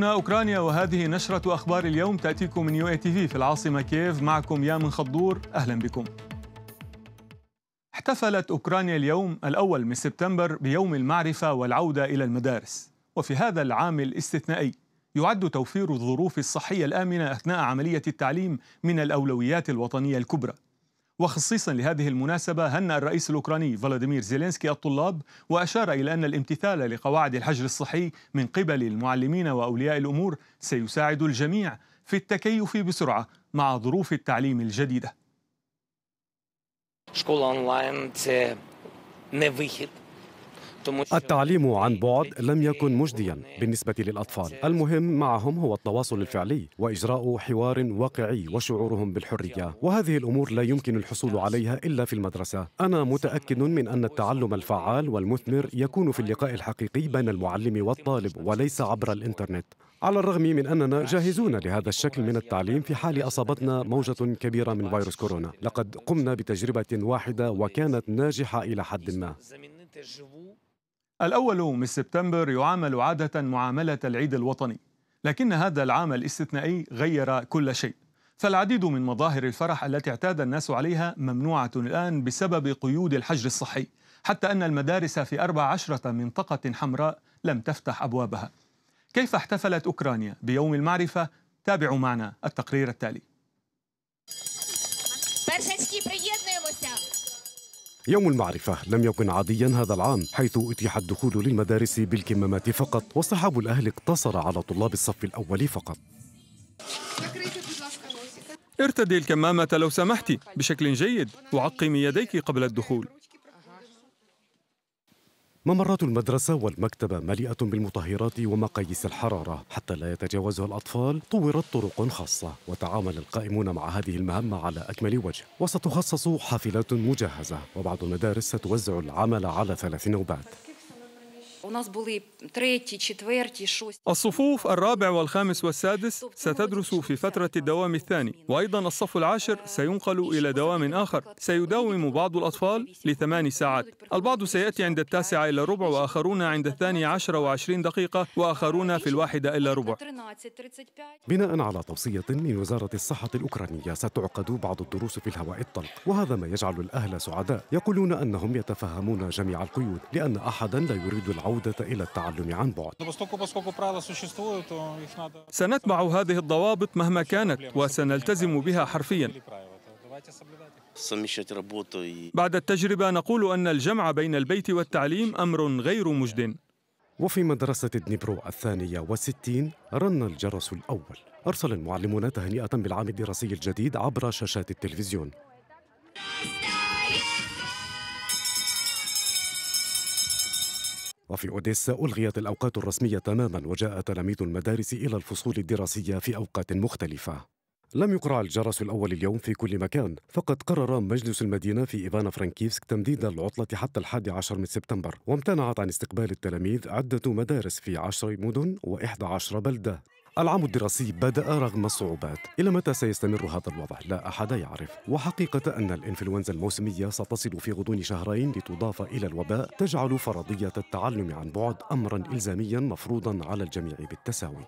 هنا أوكرانيا وهذه نشرة أخبار اليوم تأتيكم من يو اي تي في في العاصمة كييف معكم يا من خضور أهلا بكم احتفلت أوكرانيا اليوم الأول من سبتمبر بيوم المعرفة والعودة إلى المدارس وفي هذا العام الاستثنائي يعد توفير الظروف الصحية الآمنة أثناء عملية التعليم من الأولويات الوطنية الكبرى وخصيصا لهذه المناسبة هنأ الرئيس الأوكراني فلاديمير زيلينسكي الطلاب وأشار إلى أن الامتثال لقواعد الحجر الصحي من قبل المعلمين وأولياء الأمور سيساعد الجميع في التكيف بسرعة مع ظروف التعليم الجديدة. التعليم عن بعد لم يكن مجديا بالنسبة للأطفال المهم معهم هو التواصل الفعلي وإجراء حوار واقعي وشعورهم بالحرية وهذه الأمور لا يمكن الحصول عليها إلا في المدرسة أنا متأكد من أن التعلم الفعال والمثمر يكون في اللقاء الحقيقي بين المعلم والطالب وليس عبر الإنترنت على الرغم من أننا جاهزون لهذا الشكل من التعليم في حال أصابتنا موجة كبيرة من فيروس كورونا لقد قمنا بتجربة واحدة وكانت ناجحة إلى حد ما الأول من سبتمبر يعامل عادة معاملة العيد الوطني لكن هذا العام الاستثنائي غير كل شيء فالعديد من مظاهر الفرح التي اعتاد الناس عليها ممنوعة الآن بسبب قيود الحجر الصحي حتى أن المدارس في 14 منطقة حمراء لم تفتح أبوابها كيف احتفلت أوكرانيا بيوم المعرفة؟ تابعوا معنا التقرير التالي يوم المعرفة لم يكن عاديا هذا العام حيث أتيح الدخول للمدارس بالكمامات فقط وصحاب الأهل اقتصر على طلاب الصف الأول فقط ارتدي الكمامة لو سمحت بشكل جيد وعقمي يديك قبل الدخول ممرات المدرسة والمكتبة مليئة بالمطهرات ومقاييس الحرارة حتى لا يتجاوزها الأطفال طورت طرق خاصة وتعامل القائمون مع هذه المهمة على أكمل وجه وستخصص حافلات مجهزة وبعض المدارس ستوزع العمل على ثلاث نوبات الصفوف الرابع والخامس والسادس ستدرس في فترة الدوام الثاني وأيضا الصف العاشر э, سينقل إلى دوام آخر سيداوم بعض الأطفال لثمان ساعات البعض سيأتي عند التاسعة إلى ربع وآخرون عند الثانية عشر وعشرين دقيقة وآخرون في الواحدة إلى ربع بناء على توصية من وزارة الصحة الأوكرانية ستعقد بعض الدروس في الهواء الطلق وهذا ما يجعل الأهل سعداء يقولون أنهم يتفهمون جميع القيود لأن أحدا لا يريد العودة العودة إلى التعلم عن بعد سنتبع هذه الضوابط مهما كانت وسنلتزم بها حرفيا بعد التجربة نقول أن الجمع بين البيت والتعليم أمر غير مجد وفي مدرسة دنيبرو الثانية والستين رن الجرس الأول أرسل المعلمون تهنئة بالعام الدراسي الجديد عبر شاشات التلفزيون وفي أوديسا ألغيت الأوقات الرسمية تماما وجاء تلاميذ المدارس إلى الفصول الدراسية في أوقات مختلفة لم يقرع الجرس الأول اليوم في كل مكان فقد قرر مجلس المدينة في إيفانا فرانكيفسك تمديد العطلة حتى الحادي عشر من سبتمبر وامتنعت عن استقبال التلاميذ عدة مدارس في عشر مدن وإحدى عشر بلدة العام الدراسي بدأ رغم الصعوبات إلى متى سيستمر هذا الوضع؟ لا أحد يعرف وحقيقة أن الإنفلونزا الموسمية ستصل في غضون شهرين لتضاف إلى الوباء تجعل فرضية التعلم عن بعد أمرا إلزاميا مفروضا على الجميع بالتساوي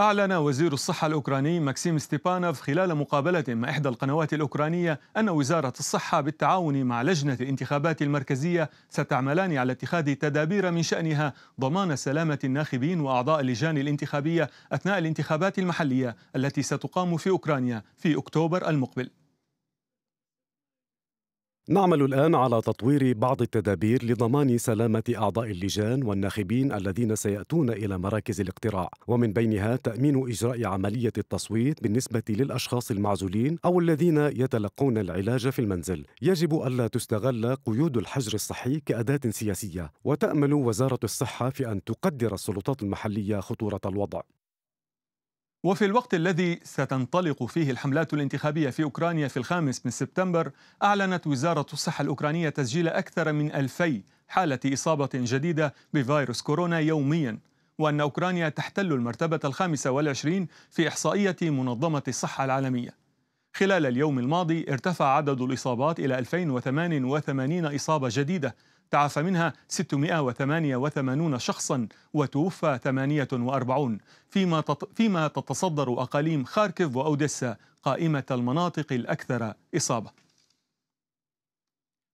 أعلن وزير الصحة الأوكراني ماكسيم ستيبانوف خلال مقابلة مع إحدى القنوات الأوكرانية أن وزارة الصحة بالتعاون مع لجنة الانتخابات المركزية ستعملان على اتخاذ تدابير من شأنها ضمان سلامة الناخبين وأعضاء اللجان الانتخابية أثناء الانتخابات المحلية التي ستقام في أوكرانيا في أكتوبر المقبل نعمل الآن على تطوير بعض التدابير لضمان سلامة أعضاء اللجان والناخبين الذين سيأتون إلى مراكز الاقتراع ومن بينها تأمين إجراء عملية التصويت بالنسبة للأشخاص المعزولين أو الذين يتلقون العلاج في المنزل يجب ألا تستغل قيود الحجر الصحي كأداة سياسية وتأمل وزارة الصحة في أن تقدر السلطات المحلية خطورة الوضع وفي الوقت الذي ستنطلق فيه الحملات الانتخابية في أوكرانيا في الخامس من سبتمبر أعلنت وزارة الصحة الأوكرانية تسجيل أكثر من ألفي حالة إصابة جديدة بفيروس كورونا يومياً وأن أوكرانيا تحتل المرتبة الخامسة والعشرين في إحصائية منظمة الصحة العالمية خلال اليوم الماضي ارتفع عدد الإصابات إلى 2088 إصابة جديدة تعافى منها 688 شخصا وتوفى 48 فيما فيما تتصدر أقاليم خاركيف وأوديسا قائمة المناطق الأكثر إصابة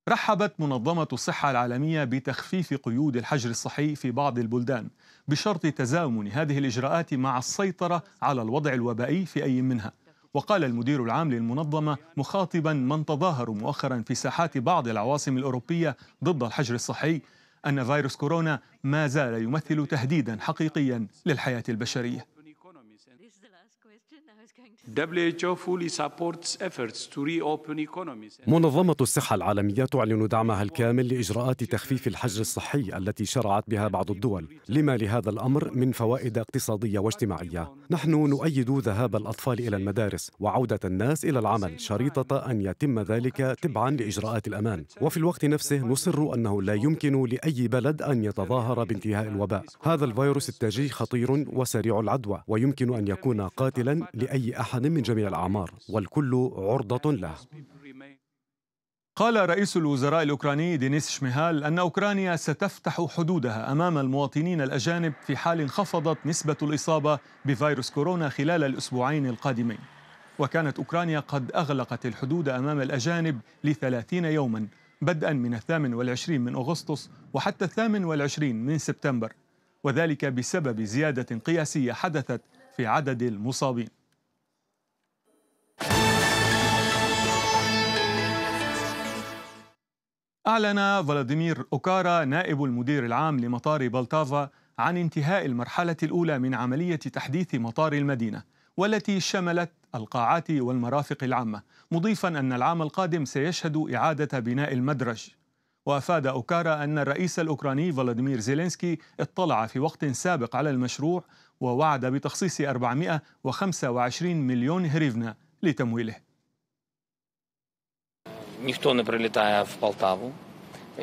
رحبت منظمة الصحة العالمية بتخفيف قيود الحجر الصحي في بعض البلدان بشرط تزامن هذه الإجراءات مع السيطرة على الوضع الوبائي في أي منها وقال المدير العام للمنظمة مخاطبا من تظاهر مؤخرا في ساحات بعض العواصم الأوروبية ضد الحجر الصحي أن فيروس كورونا ما زال يمثل تهديدا حقيقيا للحياة البشرية منظمة الصحة العالمية تعلن دعمها الكامل لإجراءات تخفيف الحجر الصحي التي شرعت بها بعض الدول لما لهذا الأمر من فوائد اقتصادية واجتماعية نحن نؤيد ذهاب الأطفال إلى المدارس وعودة الناس إلى العمل شريطة أن يتم ذلك تبعا لإجراءات الأمان وفي الوقت نفسه نصر أنه لا يمكن لأي بلد أن يتظاهر بانتهاء الوباء هذا الفيروس التاجي خطير وسريع العدوى ويمكن أن يكون قاتلا لأي أي أحد من جميع الأعمار والكل عرضة له قال رئيس الوزراء الأوكراني دينيس شميهال أن أوكرانيا ستفتح حدودها أمام المواطنين الأجانب في حال انخفضت نسبة الإصابة بفيروس كورونا خلال الأسبوعين القادمين وكانت أوكرانيا قد أغلقت الحدود أمام الأجانب لثلاثين يوما بدءا من الثامن والعشرين من أغسطس وحتى الثامن والعشرين من سبتمبر وذلك بسبب زيادة قياسية حدثت في عدد المصابين أعلن فلاديمير أوكارا نائب المدير العام لمطار بلطافا عن انتهاء المرحلة الأولى من عملية تحديث مطار المدينة والتي شملت القاعات والمرافق العامة مضيفا أن العام القادم سيشهد إعادة بناء المدرج وأفاد أوكارا أن الرئيس الأوكراني فلاديمير زيلينسكي اطلع في وقت سابق على المشروع ووعد بتخصيص 425 مليون هريفنا لتمويله ніхто не прилітає в Полтаву.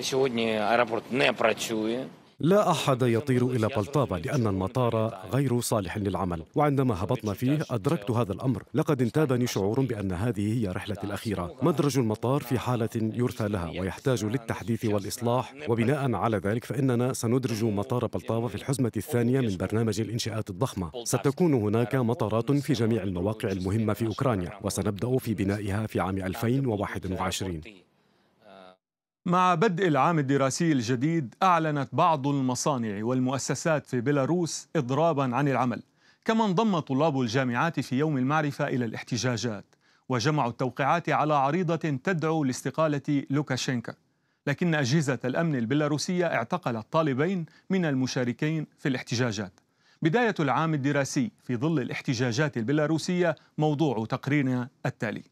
Сьогодні аеропорт не працює. لا أحد يطير إلى بلطابة لأن المطار غير صالح للعمل وعندما هبطنا فيه أدركت هذا الأمر لقد انتابني شعور بأن هذه هي رحلتي الأخيرة مدرج المطار في حالة يرثى لها ويحتاج للتحديث والإصلاح وبناء على ذلك فإننا سندرج مطار بلطابة في الحزمة الثانية من برنامج الإنشاءات الضخمة ستكون هناك مطارات في جميع المواقع المهمة في أوكرانيا وسنبدأ في بنائها في عام 2021 مع بدء العام الدراسي الجديد أعلنت بعض المصانع والمؤسسات في بيلاروس إضرابا عن العمل كما انضم طلاب الجامعات في يوم المعرفة إلى الاحتجاجات وجمعوا التوقيعات على عريضة تدعو لاستقالة لوكاشينكا لكن أجهزة الأمن البيلاروسية اعتقلت طالبين من المشاركين في الاحتجاجات بداية العام الدراسي في ظل الاحتجاجات البيلاروسية موضوع تقريرنا التالي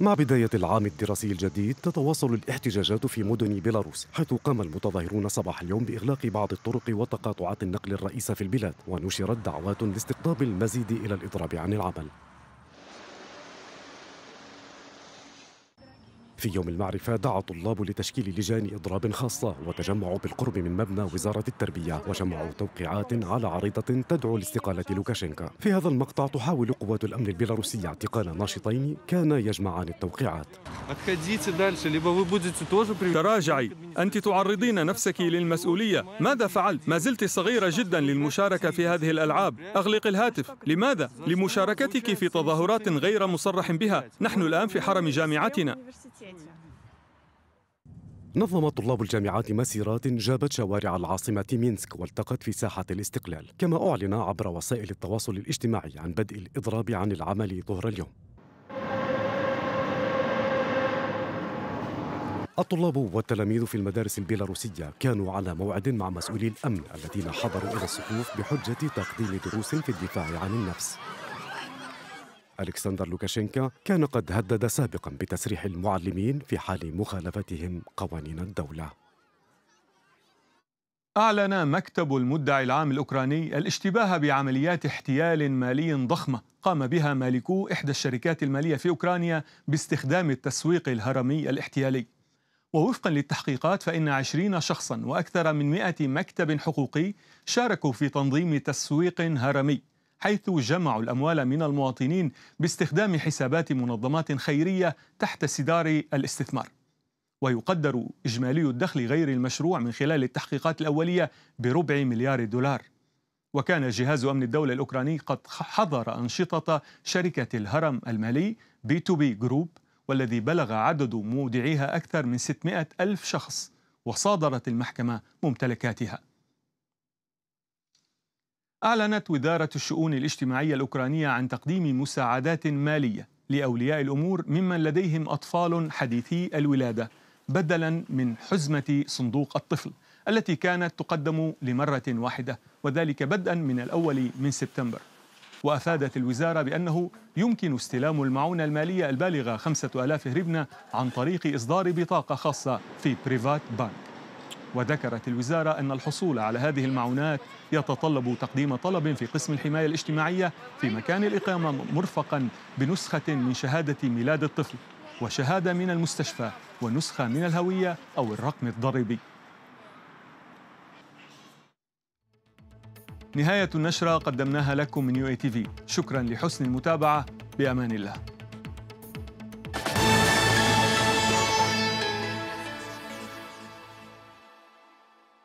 مع بداية العام الدراسي الجديد تتواصل الاحتجاجات في مدن بيلاروس حيث قام المتظاهرون صباح اليوم بإغلاق بعض الطرق وتقاطعات النقل الرئيسة في البلاد ونشرت دعوات لاستقطاب المزيد إلى الإضراب عن العمل في يوم المعرفة دعا طلاب لتشكيل لجان إضراب خاصة وتجمعوا بالقرب من مبنى وزارة التربية وجمعوا توقيعات على عريضة تدعو لاستقالة لوكاشينكا في هذا المقطع تحاول قوات الأمن البيلاروسية اعتقال ناشطين كانا يجمعان التوقيعات تراجعي أنت تعرضين نفسك للمسؤولية ماذا فعلت؟ ما زلت صغيرة جدا للمشاركة في هذه الألعاب أغلق الهاتف لماذا؟ لمشاركتك في تظاهرات غير مصرح بها نحن الآن في حرم جامعتنا نظم طلاب الجامعات مسيرات جابت شوارع العاصمة مينسك والتقت في ساحة الاستقلال كما أعلن عبر وسائل التواصل الاجتماعي عن بدء الإضراب عن العمل ظهر اليوم الطلاب والتلاميذ في المدارس البيلاروسية كانوا على موعد مع مسؤولي الأمن الذين حضروا إلى الصفوف بحجة تقديم دروس في الدفاع عن النفس ألكسندر لوكاشينكا كان قد هدد سابقا بتسريح المعلمين في حال مخالفتهم قوانين الدولة أعلن مكتب المدعي العام الأوكراني الاشتباه بعمليات احتيال مالي ضخمة قام بها مالكو إحدى الشركات المالية في أوكرانيا باستخدام التسويق الهرمي الاحتيالي ووفقا للتحقيقات فإن عشرين شخصا وأكثر من مئة مكتب حقوقي شاركوا في تنظيم تسويق هرمي حيث جمعوا الأموال من المواطنين باستخدام حسابات منظمات خيرية تحت سدار الاستثمار ويقدر إجمالي الدخل غير المشروع من خلال التحقيقات الأولية بربع مليار دولار وكان جهاز أمن الدولة الأوكراني قد حظر أنشطة شركة الهرم المالي بي تو بي جروب والذي بلغ عدد مودعيها أكثر من 600 ألف شخص وصادرت المحكمة ممتلكاتها أعلنت وزارة الشؤون الاجتماعية الأوكرانية عن تقديم مساعدات مالية لأولياء الأمور ممن لديهم أطفال حديثي الولادة بدلا من حزمة صندوق الطفل التي كانت تقدم لمرة واحدة وذلك بدءا من الأول من سبتمبر وأفادت الوزارة بأنه يمكن استلام المعونة المالية البالغة 5000 هربنة عن طريق إصدار بطاقة خاصة في بريفات بانك وذكرت الوزارة أن الحصول على هذه المعونات يتطلب تقديم طلب في قسم الحماية الاجتماعية في مكان الإقامة مرفقا بنسخة من شهادة ميلاد الطفل وشهادة من المستشفى ونسخة من الهوية أو الرقم الضريبي نهاية النشرة قدمناها لكم من يو اي تي في شكرا لحسن المتابعة بأمان الله